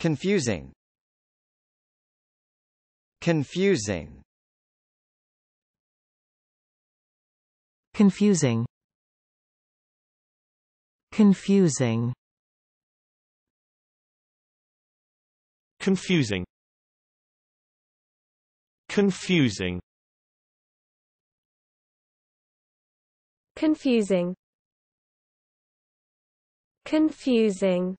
Confusing Confusing Confusing Confusing Confusing Confusing Confusing Confusing